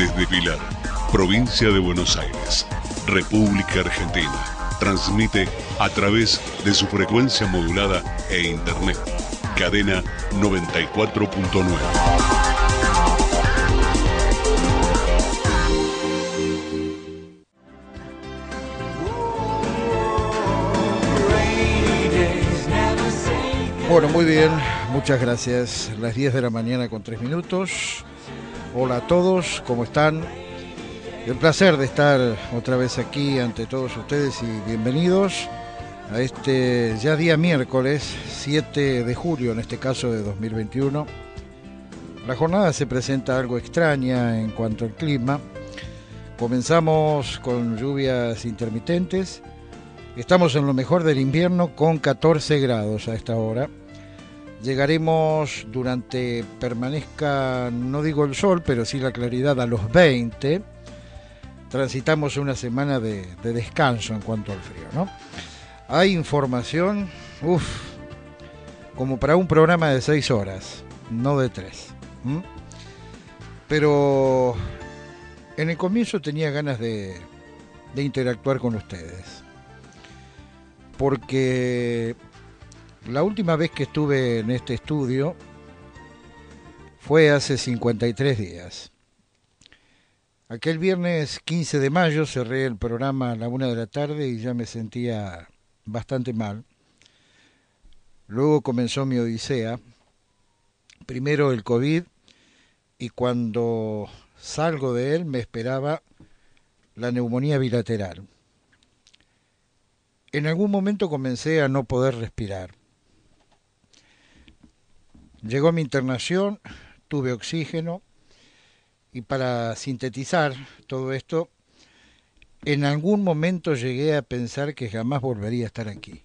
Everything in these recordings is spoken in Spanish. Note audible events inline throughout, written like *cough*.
desde Pilar, provincia de Buenos Aires, República Argentina. Transmite a través de su frecuencia modulada e internet. Cadena 94.9. Bueno, muy bien, muchas gracias. Las 10 de la mañana con 3 minutos. Hola a todos, ¿cómo están? El placer de estar otra vez aquí ante todos ustedes y bienvenidos a este ya día miércoles 7 de julio, en este caso de 2021. La jornada se presenta algo extraña en cuanto al clima. Comenzamos con lluvias intermitentes. Estamos en lo mejor del invierno con 14 grados a esta hora. Llegaremos durante, permanezca, no digo el sol, pero sí la claridad a los 20. Transitamos una semana de, descanso en cuanto al frío, ¿no? Hay información, uff, como para un programa de 6 horas, no de 3. Pero en el comienzo tenía ganas de, de interactuar con ustedes. Porque la última vez que estuve en este estudio fue hace 53 días. Aquel viernes 15 de mayo cerré el programa a la una de la tarde y ya me sentía bastante mal. Luego comenzó mi odisea. Primero el COVID y cuando salgo de él me esperaba la neumonía bilateral. En algún momento comencé a no poder respirar. Llegó mi internación, tuve oxígeno y para sintetizar todo esto, en algún momento llegué a pensar que jamás volvería a estar aquí.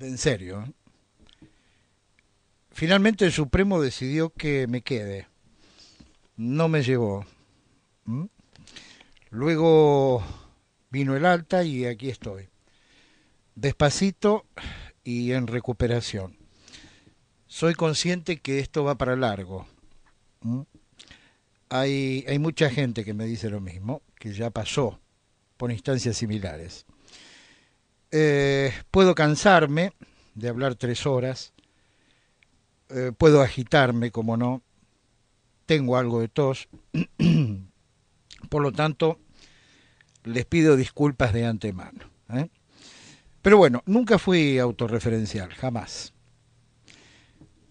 En serio. ¿eh? Finalmente el Supremo decidió que me quede. No me llevó. Luego vino el alta y aquí estoy. Despacito y en recuperación soy consciente que esto va para largo. Hay, hay mucha gente que me dice lo mismo, que ya pasó por instancias similares. Eh, puedo cansarme de hablar tres horas, eh, puedo agitarme, como no, tengo algo de tos, *clears throat* por lo tanto, les pido disculpas de antemano. ¿eh? Pero bueno, nunca fui autorreferencial, jamás.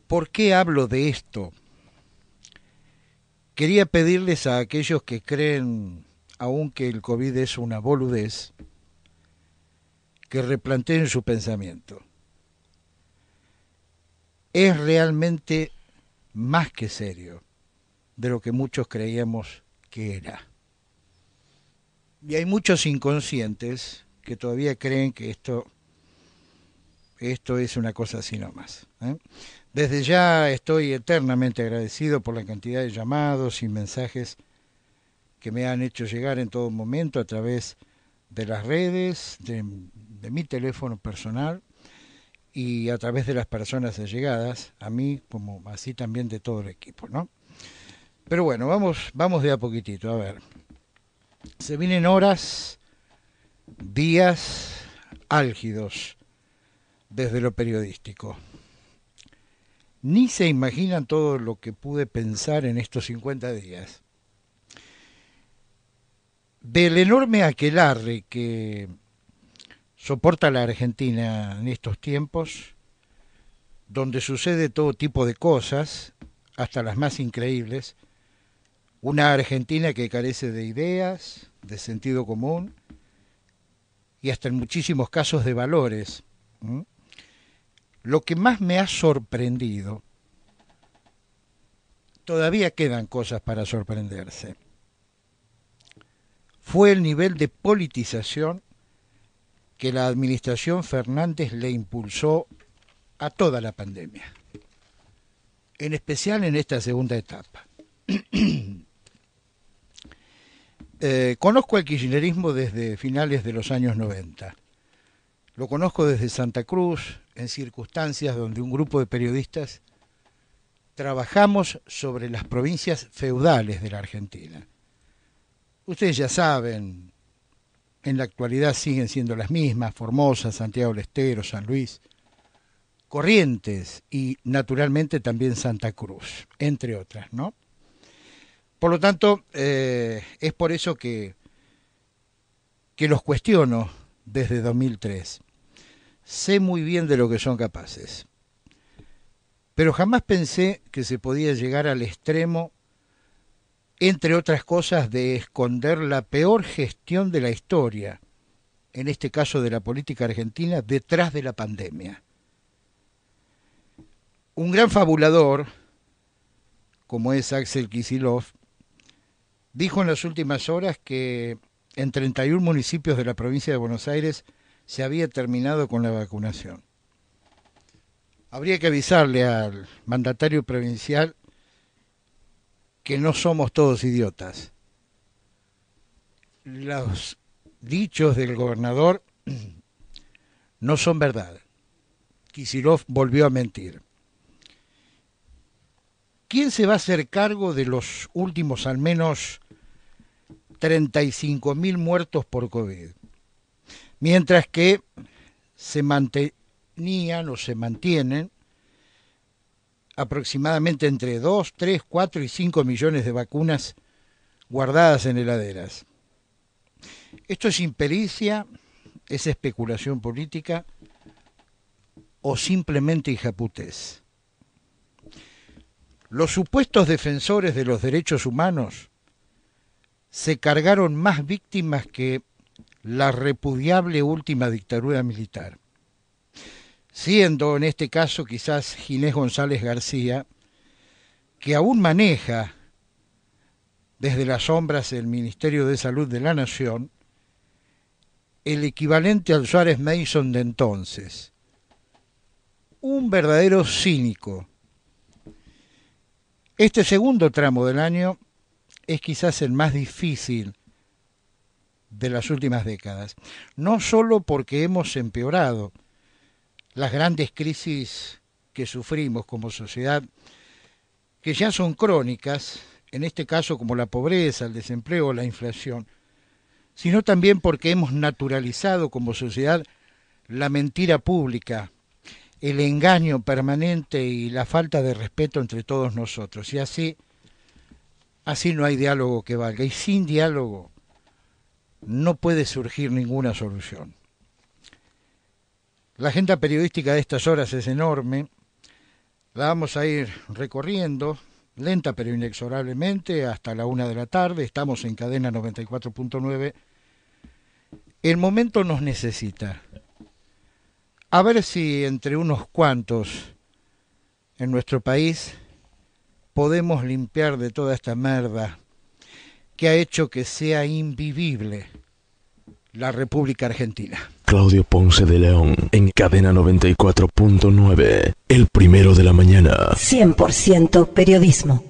¿Por qué hablo de esto? Quería pedirles a aquellos que creen, aunque el COVID es una boludez, que replanteen su pensamiento. Es realmente más que serio de lo que muchos creíamos que era. Y hay muchos inconscientes que todavía creen que esto, esto es una cosa así nomás. ¿eh? Desde ya estoy eternamente agradecido por la cantidad de llamados y mensajes que me han hecho llegar en todo momento a través de las redes, de, mi teléfono personal y a través de las personas allegadas a mí, como así también de todo el equipo, ¿no? Pero bueno, vamos, vamos de a poquitito, a ver. Se vienen horas, días álgidos desde lo periodístico. Ni se imaginan todo lo que pude pensar en estos 50 días. Del enorme aquelarre que soporta la Argentina en estos tiempos, donde sucede todo tipo de cosas, hasta las más increíbles, una Argentina que carece de ideas, de sentido común y hasta en muchísimos casos de valores. Lo que más me ha sorprendido todavía quedan cosas para sorprenderse. Fue el nivel de politización que la administración Fernández le impulsó a toda la pandemia, en especial en esta segunda etapa. *clears throat* Eh, conozco el kirchnerismo desde finales de los años 90. Lo conozco desde Santa Cruz, en circunstancias donde un grupo de periodistas trabajamos sobre las provincias feudales de la Argentina. Ustedes ya saben, en la actualidad siguen siendo las mismas, Formosa, Santiago del Estero, San Luis, Corrientes y naturalmente también Santa Cruz, entre otras, ¿no? Por lo tanto, eh, es por eso que, que los cuestiono desde 2003. Sé muy bien de lo que son capaces pero jamás pensé que se podía llegar al extremo, entre otras cosas, de esconder la peor gestión de la historia, en este caso de la política argentina, detrás de la pandemia. Un gran fabulador, como es Axel Kisilov, dijo en las últimas horas que en 31 municipios de la provincia de Buenos Aires se había terminado con la vacunación. Habría que avisarle al mandatario provincial que no somos todos idiotas. Los dichos del gobernador no son verdad. Kisilov volvió a mentir. ¿Quién se va a hacer cargo de los últimos al menos 35.000 muertos por COVID? Mientras que se, o se mantienen aproximadamente entre 2, 3, 4 y 5 millones de vacunas guardadas en heladeras. Esto es impericia, es especulación política o simplemente hijaputés. Los supuestos defensores de los derechos humanos se cargaron más víctimas que la repudiable última dictadura militar siendo en este caso quizás Ginés González García, que aún maneja desde las sombras el Ministerio de Salud de la Nación el equivalente al Suárez Mason de entonces, un verdadero cínico. Este segundo tramo del año es quizás el más difícil de las últimas décadas, no solo porque hemos empeorado, las grandes crisis que sufrimos como sociedad, que ya son crónicas, en este caso como la pobreza, el desempleo, la inflación, sino también porque hemos naturalizado como sociedad la mentira pública, el engaño permanente y la falta de respeto entre todos nosotros. Y así, así no hay diálogo que valga. Y sin diálogo no puede surgir ninguna solución. La agenda periodística de estas horas es enorme. La vamos a ir recorriendo lenta pero inexorablemente hasta la una de la tarde. Estamos en cadena 94.9. El momento nos necesita. A ver si entre unos cuantos en nuestro país podemos limpiar de toda esta merda que ha hecho que sea invivible la República Argentina. Claudio Ponce de León en cadena 94.9, el primero de la mañana. 100% periodismo.